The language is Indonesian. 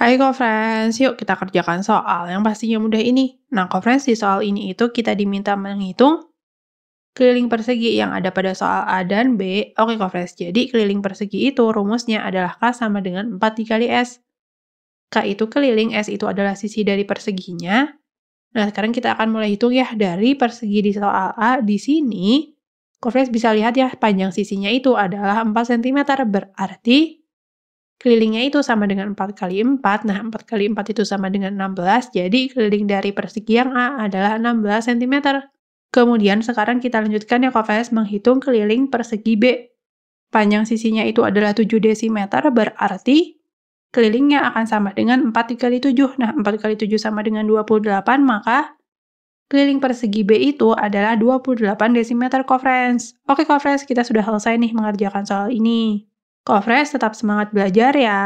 Hai co yuk kita kerjakan soal yang pastinya mudah ini. Nah, co di soal ini itu kita diminta menghitung keliling persegi yang ada pada soal A dan B. Oke co jadi keliling persegi itu rumusnya adalah K sama dengan 4 dikali S. K itu keliling, S itu adalah sisi dari perseginya. Nah, sekarang kita akan mulai hitung ya dari persegi di soal A di sini. co bisa lihat ya, panjang sisinya itu adalah 4 cm, berarti kelilingnya itu sama dengan 4 kali 4. Nah, 4 kali 4 itu sama dengan 16. Jadi, keliling dari persegi yang A adalah 16 cm. Kemudian, sekarang kita lanjutkan ya KVS menghitung keliling persegi B. Panjang sisinya itu adalah 7 desimeter, berarti kelilingnya akan sama dengan 4 dikali 7. Nah, 4 kali 7 sama dengan 28, maka keliling persegi B itu adalah 28 desimeter kofres. Oke, kofres, kita sudah selesai nih mengerjakan soal ini. Kofres tetap semangat belajar ya.